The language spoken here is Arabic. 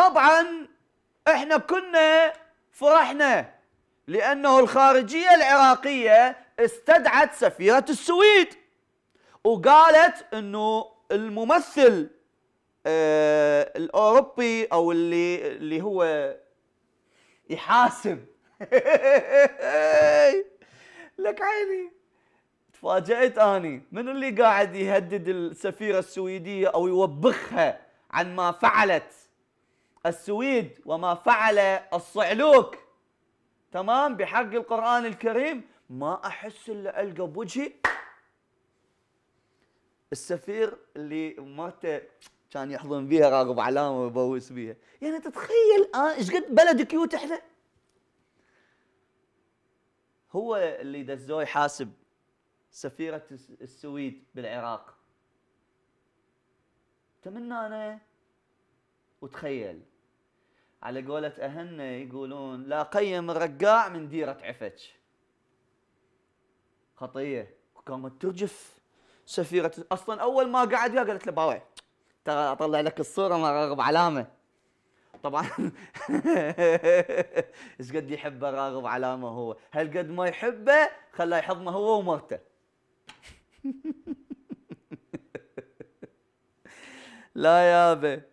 طبعا احنا كنا فرحنا لأنه الخارجية العراقية استدعت سفيرة السويد وقالت أنه الممثل آه الأوروبي أو اللي, اللي هو يحاسب لك عيني تفاجأت اني من اللي قاعد يهدد السفيرة السويدية أو يوبخها عن ما فعلت السويد وما فعل الصعلوك تمام بحق القرآن الكريم ما أحس إلا ألقى بوجهي السفير اللي مرته كان يحضن بيها راغب علامه ويبوس بيها يعني تتخيل آه، ايش قد بلد كيوت احنا هو اللي دزوه يحاسب سفيرة السويد بالعراق تمنى أنا وتخيل على قولة أهلنا يقولون لا قيم الرقاع من ديرة عفتش خطية وقامت ترجف سفيرة أصلا أول ما قعد وياه قالت له باوي ترى أطلع لك الصورة ما راغب علامة طبعا ايش قد يحبه راغب علامة هو هل قد ما يحبه خلاه يحضنه هو ومرته لا بي